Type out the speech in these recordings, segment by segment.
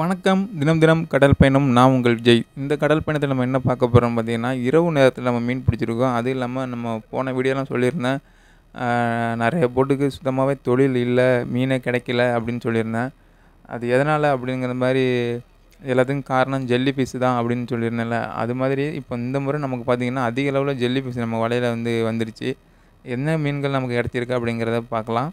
வணக்கம் தினம் தினம் கடல் பயணம் நான் உங்கள் ஜெய் இந்த கடல் பயணத்தில் நம்ம என்ன பார்க்க போகிறோம் பார்த்தீங்கன்னா இரவு நேரத்தில் நம்ம மீன் பிடிச்சிருக்கோம் அது இல்லாமல் நம்ம போன வீடியோலாம் சொல்லியிருந்தேன் நிறைய போட்டுக்கு சுத்தமாகவே தொழில் இல்லை மீனே கிடைக்கல அப்படின்னு சொல்லியிருந்தேன் அது எதனால் அப்படிங்கிற மாதிரி எல்லாத்துக்கும் காரணம் ஜெல்லி பீஸ் தான் அப்படின்னு சொல்லியிருந்தேன்ல அது மாதிரி இப்போ இந்த முறை நமக்கு பார்த்திங்கன்னா அதிக அளவில் ஜெல்லி பீஸ் நம்ம வலையில் வந்து வந்துருச்சு என்ன மீன்கள் நமக்கு கிடச்சிருக்கு அப்படிங்கிறத பார்க்கலாம்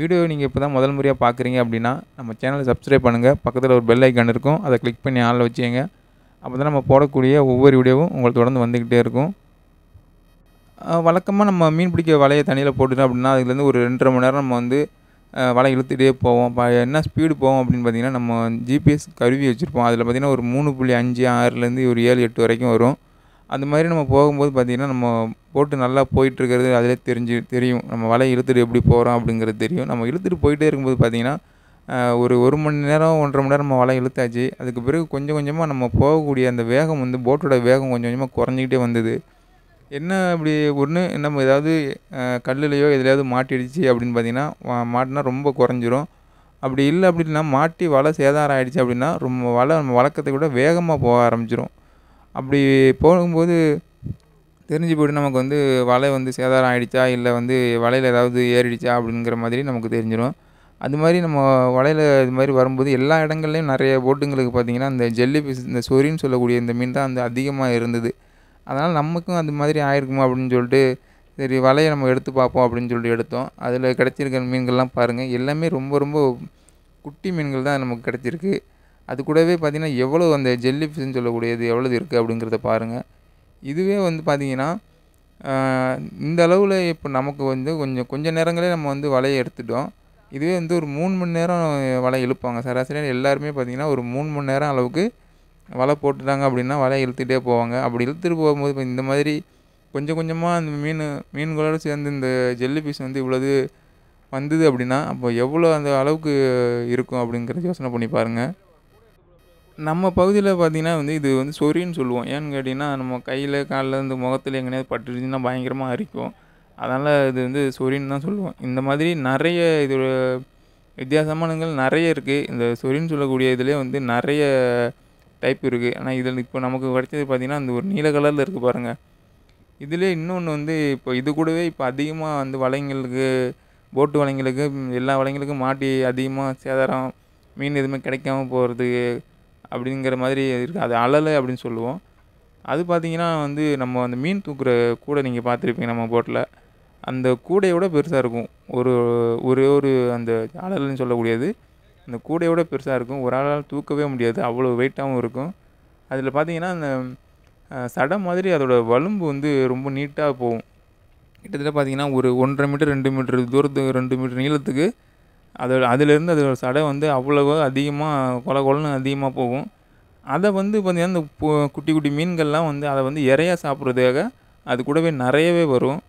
வீடியோ நீங்கள் இப்போ தான் முதல் முறையாக பார்க்குறீங்க அப்படின்னா நம்ம சேனலை சப்ஸ்கிரைப் பண்ணுங்கள் பக்கத்தில் ஒரு பெல் ஐக்கான் இருக்கும் அதை கிளிக் பண்ணி ஆளில் வச்சுங்க அப்போ தான் நம்ம போடக்கூடிய ஒவ்வொரு வீடியோவும் உங்களுக்கு தொடர்ந்து வந்துக்கிட்டே இருக்கும் வழக்கமாக நம்ம மீன் பிடிக்க வலையை தண்ணியில் போட்டுட்டோம் அப்படின்னா அதுலேருந்து ஒரு ரெண்டரை மணி நேரம் நம்ம வந்து வலை இழுத்துகிட்டே போவோம் என்ன ஸ்பீடு போவோம் அப்படின்னு பார்த்திங்கன்னா நம்ம ஜிபிஎஸ் கருவி வச்சுருப்போம் அதில் பார்த்திங்கன்னா ஒரு மூணு புள்ளி அஞ்சு ஆறுலேருந்து ஒரு ஏழு எட்டு வரைக்கும் வரும் அந்த மாதிரி நம்ம போகும்போது பார்த்திங்கன்னா நம்ம போட்டு நல்லா போயிட்டுருக்கறது அதிலே தெரிஞ்சு தெரியும் நம்ம வலை இழுத்துட்டு எப்படி போகிறோம் அப்படிங்கிறது தெரியும் நம்ம இழுத்துட்டு போயிட்டே இருக்கும்போது பார்த்திங்கன்னா ஒரு ஒரு மணி நேரம் ஒன்றரை மணி நேரம் நம்ம வலை இழுத்தாச்சு அதுக்கு பிறகு கொஞ்சம் கொஞ்சமாக நம்ம போகக்கூடிய அந்த வேகம் வந்து போட்டோட வேகம் கொஞ்சம் கொஞ்சமாக குறைஞ்சிக்கிட்டே வந்தது என்ன அப்படி ஒன்று நம்ம ஏதாவது கல்லுலையோ எதுலையாவது மாட்டிடுச்சு அப்படின்னு பார்த்திங்கன்னா மாட்டினா ரொம்ப குறைஞ்சிரும் அப்படி இல்லை அப்படின்னா மாட்டி வலை சேதாரம் ஆகிடுச்சு அப்படின்னா ரொம்ப வலை நம்ம வழக்கத்தை கூட வேகமாக போக ஆரம்பிச்சிடும் அப்படி போகும்போது தெரிஞ்சு போய்ட்டு நமக்கு வந்து வலை வந்து சேதாரம் ஆகிடுச்சா இல்லை வந்து வலையில் ஏதாவது ஏறிடுச்சா அப்படிங்கிற மாதிரி நமக்கு தெரிஞ்சிடும் அது மாதிரி நம்ம வலையில் இது மாதிரி வரும்போது எல்லா இடங்கள்லையும் நிறைய போட்டுங்களுக்கு பார்த்திங்கன்னா இந்த ஜெல்லி பீஸ் இந்த சொரின்னு சொல்லக்கூடிய இந்த மீன் தான் வந்து அதிகமாக இருந்தது அதனால் நமக்கும் அது மாதிரி ஆயிருக்குமா அப்படின்னு சொல்லிட்டு சரி வலையை நம்ம எடுத்து பார்ப்போம் அப்படின்னு சொல்லிட்டு எடுத்தோம் அதில் கிடச்சிருக்க மீன்கள்லாம் பாருங்கள் எல்லாமே ரொம்ப ரொம்ப குட்டி மீன்கள் தான் நமக்கு கிடச்சிருக்கு அது கூடவே பார்த்திங்கன்னா எவ்வளோ அந்த ஜெல்லி ஃபிஷ்னு சொல்லக்கூடியது எவ்வளோது இருக்குது அப்படிங்கிறத பாருங்கள் இதுவே வந்து பார்த்திங்கன்னா இந்த அளவில் இப்போ நமக்கு வந்து கொஞ்சம் கொஞ்சம் நேரங்களே நம்ம வந்து வலையை எடுத்துட்டோம் இதுவே வந்து ஒரு மூணு மணி நேரம் வலை இழுப்பாங்க சராசரியாக எல்லாருமே பார்த்திங்கன்னா ஒரு மூணு மணி நேரம் அளவுக்கு வலை போட்டுட்டாங்க அப்படின்னா வலை இழுத்துகிட்டே போவாங்க அப்படி இழுத்துட்டு போகும்போது இப்போ இந்த மாதிரி கொஞ்சம் கொஞ்சமாக அந்த மீன் மீன்களோடு சேர்ந்து இந்த ஜெல்லி ஃபிஷ் வந்து இவ்வளோது வந்தது அப்படின்னா அப்போ எவ்வளோ அந்த அளவுக்கு இருக்கும் அப்படிங்கிறத யோசனை பண்ணி பாருங்கள் நம்ம பகுதியில் பார்த்தீங்கன்னா வந்து இது வந்து சொறின்னு சொல்லுவோம் ஏன்னு கேட்டிங்கன்னா நம்ம கையில் காலில் இந்த முகத்தில் எங்கேயாவது பட்டுருச்சுன்னா பயங்கரமாக அரிக்கும் அதனால் இது வந்து சொறின்னு தான் சொல்லுவோம் இந்த மாதிரி நிறைய இதோட வித்தியாசமானங்கள் நிறைய இருக்குது இந்த சொறின்னு சொல்லக்கூடிய இதிலே வந்து நிறைய டைப் இருக்குது ஆனால் இதில் இப்போ நமக்கு கிடைச்சது பார்த்திங்கன்னா அந்த ஒரு நீல கலரில் இருக்குது பாருங்கள் இதிலே இன்னொன்று வந்து இப்போ இது கூடவே இப்போ அதிகமாக வந்து வலைங்களுக்கு போட்டு வலைங்களுக்கு எல்லா வலைங்களுக்கும் மாட்டி அதிகமாக சேதாரம் மீன் எதுவுமே கிடைக்காம போகிறது அப்படிங்கிற மாதிரி இருக்குது அது அலலை அப்படின்னு சொல்லுவோம் அது பார்த்தீங்கன்னா வந்து நம்ம அந்த மீன் தூக்குற கூடை நீங்கள் பார்த்துருப்பீங்க நம்ம போட்டில் அந்த கூடையோட பெருசாக இருக்கும் ஒரு ஒரே ஒரு அந்த அலலைன்னு சொல்லக்கூடியது அந்த கூடையோட பெருசாக இருக்கும் ஒரு ஆளால் தூக்கவே முடியாது அவ்வளோ வெயிட்டாகவும் இருக்கும் அதில் பார்த்தீங்கன்னா அந்த சடை மாதிரி அதோடய வலும்பு வந்து ரொம்ப நீட்டாக போகும் கிட்டத்தட்ட பார்த்தீங்கன்னா ஒரு ஒன்றரை மீட்டர் ரெண்டு மீட்டர் தூரத்துக்கு ரெண்டு மீட்டர் நீளத்துக்கு அதோட அதுலேருந்து அதோட சடை வந்து அவ்வளோவோ அதிகமாக கொல கொலன்னு அதிகமாக போகும் அதை வந்து பார்த்திங்கன்னா இந்த குட்டி குட்டி மீன்கள்லாம் வந்து அதை வந்து இறையாக சாப்பிட்றதுக்காக அது கூடவே நிறையவே வரும்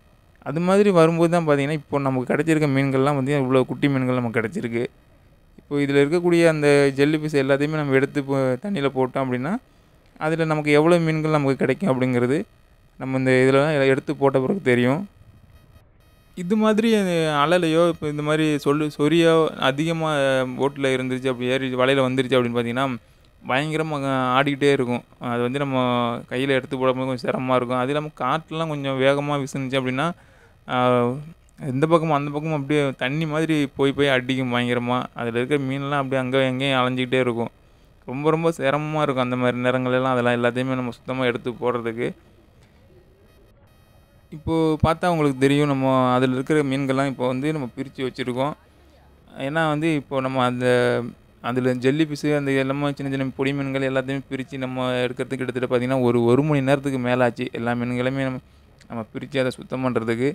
அது மாதிரி வரும்போது தான் பார்த்திங்கன்னா இப்போ நமக்கு கிடச்சிருக்க மீன்கள்லாம் வந்து இவ்வளோ குட்டி மீன்கள் நமக்கு கிடச்சிருக்கு இப்போ இதில் இருக்கக்கூடிய அந்த ஜெல்லி பீஸ் எல்லாத்தையுமே நம்ம எடுத்து இப்போ தண்ணியில் போட்டோம் அப்படின்னா அதில் நமக்கு எவ்வளோ மீன்கள் நமக்கு கிடைக்கும் அப்படிங்கிறது நம்ம இந்த இதில் எடுத்து போட்ட பிறகு தெரியும் இது மாதிரி அலலையோ இப்போ இந்த மாதிரி சொல்லு சொரியோ அதிகமாக போட்டில் இருந்துருச்சு அப்படி ஏறி வலையில் வந்துருச்சு அப்படின்னு பார்த்தீங்கன்னா பயங்கரமாக ஆடிக்கிட்டே இருக்கும் அது வந்து நம்ம கையில் எடுத்து போடும்போது கொஞ்சம் சிரமமாக இருக்கும் அது இல்லாமல் காற்றுலாம் கொஞ்சம் வேகமாக விசுனுச்சு அப்படின்னா இந்த பக்கமும் அந்த பக்கமும் அப்படியே தண்ணி மாதிரி போய் போய் அடிக்கும் பயங்கரமாக அதில் இருக்கிற மீன்லாம் அப்படியே அங்கே எங்கேயும் அலைஞ்சிக்கிட்டே இருக்கும் ரொம்ப ரொம்ப சிரமமாக இருக்கும் அந்த மாதிரி நேரங்களெல்லாம் அதெல்லாம் எல்லாத்தையுமே நம்ம சுத்தமாக எடுத்து போடுறதுக்கு இப்போது பார்த்தா உங்களுக்கு தெரியும் நம்ம அதில் இருக்கிற மீன்கள்லாம் இப்போ வந்து நம்ம பிரித்து வச்சுருக்கோம் ஏன்னா வந்து இப்போ நம்ம அந்த அதில் ஜெல்லி பிசு அந்த எல்லாமே சின்ன சின்ன பொடி மீன்கள் எல்லாத்தையுமே பிரித்து நம்ம எடுக்கிறதுக்கு கிட்டத்தட்ட பார்த்திங்கன்னா ஒரு ஒரு மணி நேரத்துக்கு மேலே ஆச்சு எல்லா மீன்களுமே நம்ம நம்ம பிரித்து அதை சுத்தம் பண்ணுறதுக்கு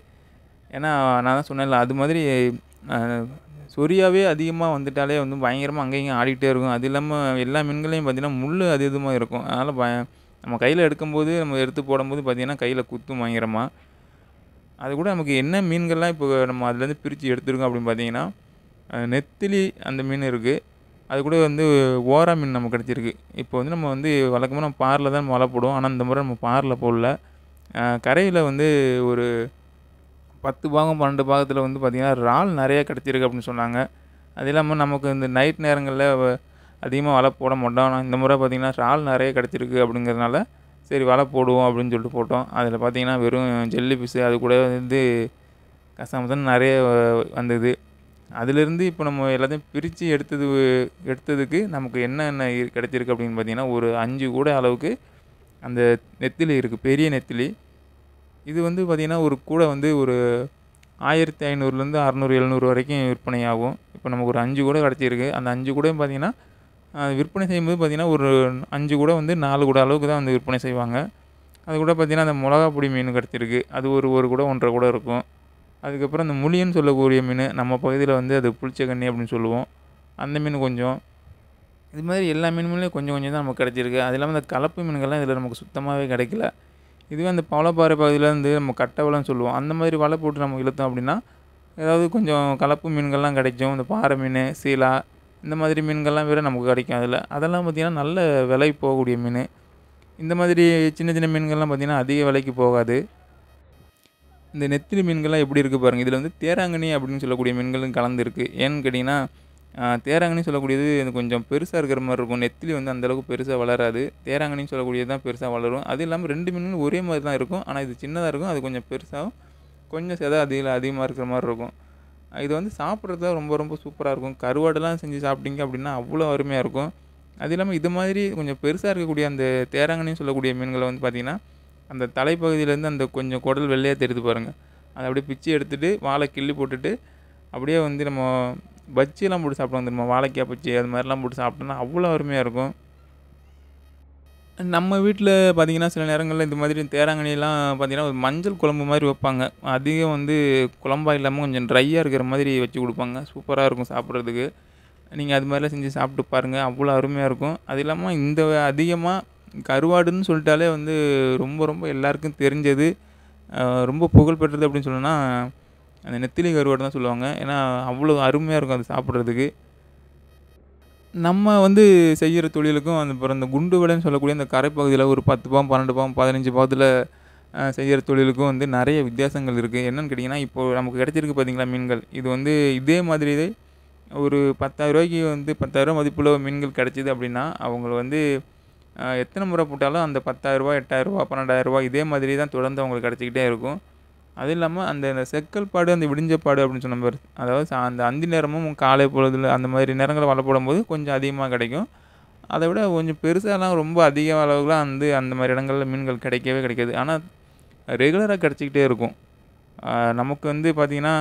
ஏன்னா நான் தான் சொன்னேன்ல அது மாதிரி சொரியாவே அதிகமாக வந்துட்டாலே வந்து பயங்கரமாக அங்கேயும் ஆடிக்கிட்டே இருக்கும் அது இல்லாமல் எல்லா மீன்களையும் பார்த்திங்கன்னா முள் அது இதுமாக இருக்கும் அதனால் பய நம்ம கையில் எடுக்கும்போது நம்ம எடுத்து போடும்போது பார்த்திங்கன்னா கையில் குத்தும் வாங்கிறோமா அது கூட நமக்கு என்ன மீன்கள்லாம் இப்போ நம்ம அதுலேருந்து பிரித்து எடுத்துருக்கோம் அப்படின்னு பார்த்தீங்கன்னா நெத்திலி அந்த மீன் இருக்குது அது கூட வந்து ஓரா மீன் நமக்கு கிடச்சிருக்கு இப்போ வந்து நம்ம வந்து வழக்கமாக நம்ம பாரில் தான் நம்ம வளப்படுவோம் போடுவோம் ஆனால் இந்த முறை நம்ம பாரில் போடல கரையில் வந்து ஒரு பத்து பாகம் பன்னெண்டு பாகத்தில் வந்து பார்த்திங்கன்னா இறால் நிறையா கிடச்சிருக்கு அப்படின்னு சொன்னாங்க அது இல்லாமல் நமக்கு இந்த நைட் நேரங்களில் அதிகமாக வலை போட மாட்டோம் இந்த முறை பார்த்திங்கன்னா இறால் நிறைய கிடச்சிருக்கு அப்படிங்கிறதுனால சரி வலை போடுவோம் அப்படின்னு சொல்லிட்டு போட்டோம் அதில் பார்த்திங்கன்னா வெறும் ஜெல்லி பீஸு அது கூட வந்து கசாமசன் நிறைய வந்தது அதுலேருந்து இப்போ நம்ம எல்லாத்தையும் பிரித்து எடுத்தது எடுத்ததுக்கு நமக்கு என்னென்ன கிடச்சிருக்கு அப்படின்னு பார்த்திங்கன்னா ஒரு அஞ்சு கூடை அளவுக்கு அந்த நெத்திலி இருக்குது பெரிய நெத்திலி இது வந்து பார்த்திங்கன்னா ஒரு கூடை வந்து ஒரு ஆயிரத்தி ஐநூறுலேருந்து அறநூறு எழுநூறு வரைக்கும் விற்பனை ஆகும் இப்போ நமக்கு ஒரு அஞ்சு கூடை கிடச்சிருக்கு அந்த அஞ்சு கூடையும் பார்த்திங்கன்னா விற்பனை செய்யும்போது பார்த்திங்கன்னா ஒரு அஞ்சு கூட வந்து நாலு கூட அளவுக்கு தான் வந்து விற்பனை செய்வாங்க அது கூட பார்த்திங்கன்னா அந்த மிளகா பொடி மீன் கிடச்சிருக்கு அது ஒரு ஒரு கூட ஒன்றரை கூட இருக்கும் அதுக்கப்புறம் அந்த முளியன்னு சொல்லக்கூடிய மீன் நம்ம பகுதியில் வந்து அது புளிச்ச கண்ணி அப்படின்னு சொல்லுவோம் அந்த மீன் கொஞ்சம் இது மாதிரி எல்லா மீன்களையும் கொஞ்சம் கொஞ்சம் தான் நமக்கு கிடச்சிருக்கு அது இல்லாமல் அந்த கலப்பு மீன்கள்லாம் இதில் நமக்கு சுத்தமாகவே கிடைக்கல இதுவே அந்த பவளப்பாறை பகுதியில் வந்து நம்ம கட்டை வலைன்னு சொல்லுவோம் அந்த மாதிரி வலை போட்டு நம்ம இழுத்தோம் அப்படின்னா ஏதாவது கொஞ்சம் கலப்பு மீன்கள்லாம் கிடைக்கும் இந்த பாறை மீன் சீலா இந்த மாதிரி மீன்கள்லாம் வேறு நமக்கு கிடைக்கும் அதில் அதெல்லாம் பார்த்திங்கன்னா நல்ல விலைக்கு போகக்கூடிய மீன் இந்த மாதிரி சின்ன சின்ன மீன்கள்லாம் பார்த்திங்கன்னா அதிக விலைக்கு போகாது இந்த நெத்திலி மீன்கள்லாம் எப்படி இருக்குது பாருங்கள் இதில் வந்து தேராங்கணி அப்படின்னு சொல்லக்கூடிய மீன்களும் கலந்துருக்கு ஏன்னு கேட்டிங்கன்னா தேராங்கணி சொல்லக்கூடியது இது கொஞ்சம் பெருசாக இருக்கிற மாதிரி இருக்கும் நெத்திலி வந்து அந்தளவுக்கு பெருசாக வளராது தேராங்கணின்னு சொல்லக்கூடியது தான் பெருசாக வளரும் அது இல்லாமல் ரெண்டு மீன்களும் ஒரே மாதிரி தான் இருக்கும் ஆனால் இது சின்னதாக இருக்கும் அது கொஞ்சம் பெருசாகவும் கொஞ்சம் செதை அதிக அதிகமாக இருக்கிற மாதிரி இருக்கும் இது வந்து சாப்பிட்றது தான் ரொம்ப ரொம்ப சூப்பராக இருக்கும் கருவாடெல்லாம் செஞ்சு சாப்பிட்டீங்க அப்படின்னா அவ்வளோ அருமையாக இருக்கும் அது இல்லாமல் இது மாதிரி கொஞ்சம் பெருசாக இருக்கக்கூடிய அந்த தேரங்கன்னு சொல்லக்கூடிய மீன்களை வந்து பார்த்திங்கன்னா அந்த தலைப்பகுதியிலேருந்து அந்த கொஞ்சம் குடல் வெள்ளையாக தெரியுது பாருங்கள் அதை அப்படியே பிச்சு எடுத்துகிட்டு வாழை கிள்ளி போட்டுட்டு அப்படியே வந்து நம்ம பஜ்ஜியெல்லாம் போட்டு சாப்பிடுவோம் நம்ம வாழைக்காய் பஜ்ஜி அது மாதிரிலாம் போட்டு சாப்பிட்டோம்னா அவ்வளோ அருமையாக இருக்கும் நம்ம வீட்டில் பார்த்திங்கன்னா சில நேரங்களில் இந்த மாதிரி தேராங்கனிலாம் பார்த்திங்கன்னா ஒரு மஞ்சள் குழம்பு மாதிரி வைப்பாங்க அதிகம் வந்து குழம்பா இல்லாமல் கொஞ்சம் ட்ரையாக இருக்கிற மாதிரி வச்சு கொடுப்பாங்க சூப்பராக இருக்கும் சாப்பிட்றதுக்கு நீங்கள் அது மாதிரிலாம் செஞ்சு சாப்பிட்டு பாருங்கள் அவ்வளோ அருமையாக இருக்கும் அது இல்லாமல் இந்த அதிகமாக கருவாடுன்னு சொல்லிட்டாலே வந்து ரொம்ப ரொம்ப எல்லாருக்கும் தெரிஞ்சது ரொம்ப புகழ்பெற்றது அப்படின்னு சொல்லணும்னா அந்த நெத்திலி கருவாடு தான் சொல்லுவாங்க ஏன்னா அவ்வளோ அருமையாக இருக்கும் அது சாப்பிட்றதுக்கு நம்ம வந்து செய்கிற தொழிலுக்கும் அந்த அப்புறம் இந்த குண்டு விலைன்னு சொல்லக்கூடிய இந்த கரைப்பகுதியில் ஒரு பத்து பாம் பன்னெண்டு பாம் பதினஞ்சு பாத்தில் செய்கிற தொழிலுக்கும் வந்து நிறைய வித்தியாசங்கள் இருக்குது என்னென்னு கேட்டிங்கன்னா இப்போது நமக்கு கிடச்சிருக்கு பார்த்தீங்களா மீன்கள் இது வந்து இதே மாதிரி இதே ஒரு ரூபாய்க்கு வந்து பத்தாயிரரூவா மதிப்புள்ள மீன்கள் கிடச்சிது அப்படின்னா அவங்கள வந்து எத்தனை முறை போட்டாலும் அந்த பத்தாயிரரூபா எட்டாயிரரூபா பன்னெண்டாயிரரூபா இதே மாதிரி தான் தொடர்ந்து அவங்களுக்கு கிடச்சிக்கிட்டே இருக்கும் அது இல்லாமல் அந்த செக்கல் பாடு அந்த விடிஞ்ச பாடு அப்படின்னு சொன்ன மாதிரி அதாவது அந்த அந்தி நேரமும் காலை பொழுதில் அந்த மாதிரி நேரங்களில் வலை போடும்போது கொஞ்சம் அதிகமாக கிடைக்கும் அதை விட கொஞ்சம் பெருசாலாம் ரொம்ப அதிக அளவுக்குலாம் வந்து அந்த மாதிரி இடங்களில் மீன்கள் கிடைக்கவே கிடைக்காது ஆனால் ரெகுலராக கிடச்சிக்கிட்டே இருக்கும் நமக்கு வந்து பார்த்திங்கன்னா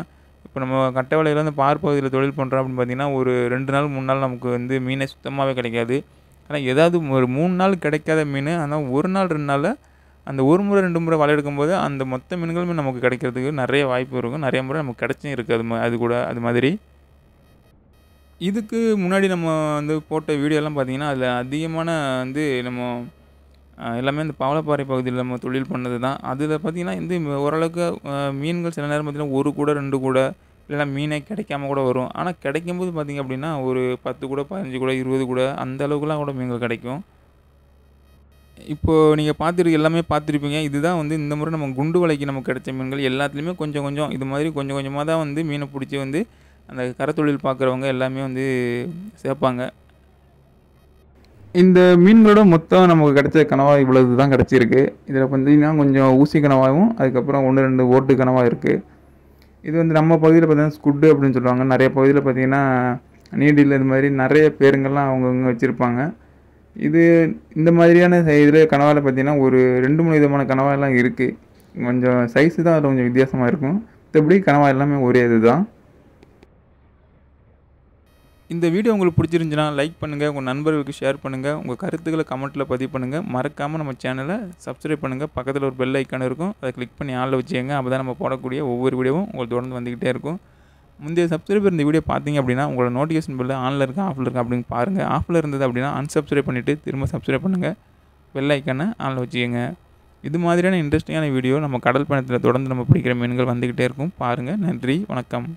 இப்போ நம்ம கட்டை வந்து பார்ப்பகுதியில் தொழில் பண்ணுறோம் அப்படின்னு பார்த்திங்கன்னா ஒரு ரெண்டு நாள் மூணு நாள் நமக்கு வந்து மீனே சுத்தமாகவே கிடைக்காது ஆனால் ஏதாவது ஒரு மூணு நாள் கிடைக்காத மீன் ஆனால் ஒரு நாள் ரெண்டு நாளில் அந்த ஒரு முறை ரெண்டு முறை வலை எடுக்கும்போது அந்த மொத்த மீன்களுமே நமக்கு கிடைக்கிறதுக்கு நிறைய வாய்ப்பு இருக்கும் நிறைய முறை நமக்கு கிடச்சும் இருக்குது அது அது கூட அது மாதிரி இதுக்கு முன்னாடி நம்ம வந்து போட்ட வீடியோலாம் பார்த்திங்கன்னா அதில் அதிகமான வந்து நம்ம எல்லாமே இந்த பவளப்பாறை பகுதியில் நம்ம தொழில் பண்ணது தான் அதில் பார்த்திங்கன்னா இந்த ஓரளவுக்கு மீன்கள் சில நேரம் பார்த்திங்கன்னா ஒரு கூட ரெண்டு கூட இல்லைனா மீனே கிடைக்காம கூட வரும் ஆனால் கிடைக்கும்போது பார்த்திங்க அப்படின்னா ஒரு பத்து கூட பதினஞ்சு கூட இருபது கூட அந்த அளவுக்குலாம் கூட மீன்கள் கிடைக்கும் இப்போது நீங்கள் பார்த்துருக்க எல்லாமே பார்த்துருப்பீங்க இதுதான் வந்து இந்த முறை நம்ம குண்டு வலைக்கு நமக்கு கிடைச்ச மீன்கள் எல்லாத்துலேயுமே கொஞ்சம் கொஞ்சம் இது மாதிரி கொஞ்சம் கொஞ்சமாக தான் வந்து மீனை பிடிச்சி வந்து அந்த கரத்தொழில் பார்க்குறவங்க எல்லாமே வந்து சேர்ப்பாங்க இந்த மீன்களோட மொத்தம் நமக்கு கிடைச்ச கனவா இவ்வளவு தான் கிடச்சிருக்கு இதில் பார்த்தீங்கன்னா கொஞ்சம் ஊசி கனவாகவும் அதுக்கப்புறம் ஒன்று ரெண்டு ஓட்டு கனவாக இருக்குது இது வந்து நம்ம பகுதியில் பார்த்தீங்கன்னா ஸ்குட்டு அப்படின்னு சொல்லுவாங்க நிறைய பகுதியில் பார்த்திங்கன்னா நீடில் இது மாதிரி நிறைய பேருங்கள்லாம் அவங்கவுங்க வச்சுருப்பாங்க இது இந்த மாதிரியான இதில் கனவாவில் பார்த்தீங்கன்னா ஒரு ரெண்டு மூணு விதமான கனவாலாம் இருக்குது கொஞ்சம் சைஸு தான் அதில் கொஞ்சம் வித்தியாசமாக இருக்கும் மற்றபடி கனவா எல்லாமே ஒரே இது தான் இந்த வீடியோ உங்களுக்கு பிடிச்சிருந்துச்சுன்னா லைக் பண்ணுங்கள் உங்கள் நண்பர்களுக்கு ஷேர் பண்ணுங்கள் உங்கள் கருத்துக்களை கமெண்ட்டில் பதிவு பண்ணுங்கள் மறக்காமல் நம்ம சேனலை சப்ஸ்கிரைப் பண்ணுங்கள் பக்கத்தில் ஒரு பெல் ஐக்கான் இருக்கும் அதை கிளிக் பண்ணி ஆளில் வச்சுக்கோங்க அப்போ தான் நம்ம போடக்கூடிய ஒவ்வொரு வீடியோவும் உங்களுக்கு தொடர்ந்து வந்துக்கிட்டே இருக்கும் முந்தைய சப்ஸ்கிரைப் இந்த வீடியோ பார்த்தீங்க அப்படின்னா உங்களோட நோட்டிஃபிகேஷன் பில்லு ஆனில் இருக்கா ஆஃபில் இருக்கா அப்படின்னு பாருங்கள் ஆஃபில் இருந்தது அப்படின்னா அன்சப்ஸ்கிரைப் பண்ணிவிட்டு திரும்ப சப்ஸ்கிரைப் பண்ணுங்கள் வெள்ளை ஐக்கானை ஆனில் வச்சுக்கோங்க இது மாதிரியான இன்ட்ரெஸ்டிங்கான வீடியோ நம்ம கடல் பயணத்தில் தொடர்ந்து நம்ம பிடிக்கிற மீன்கள் வந்துக்கிட்டே இருக்கும் பாருங்கள் நன்றி வணக்கம்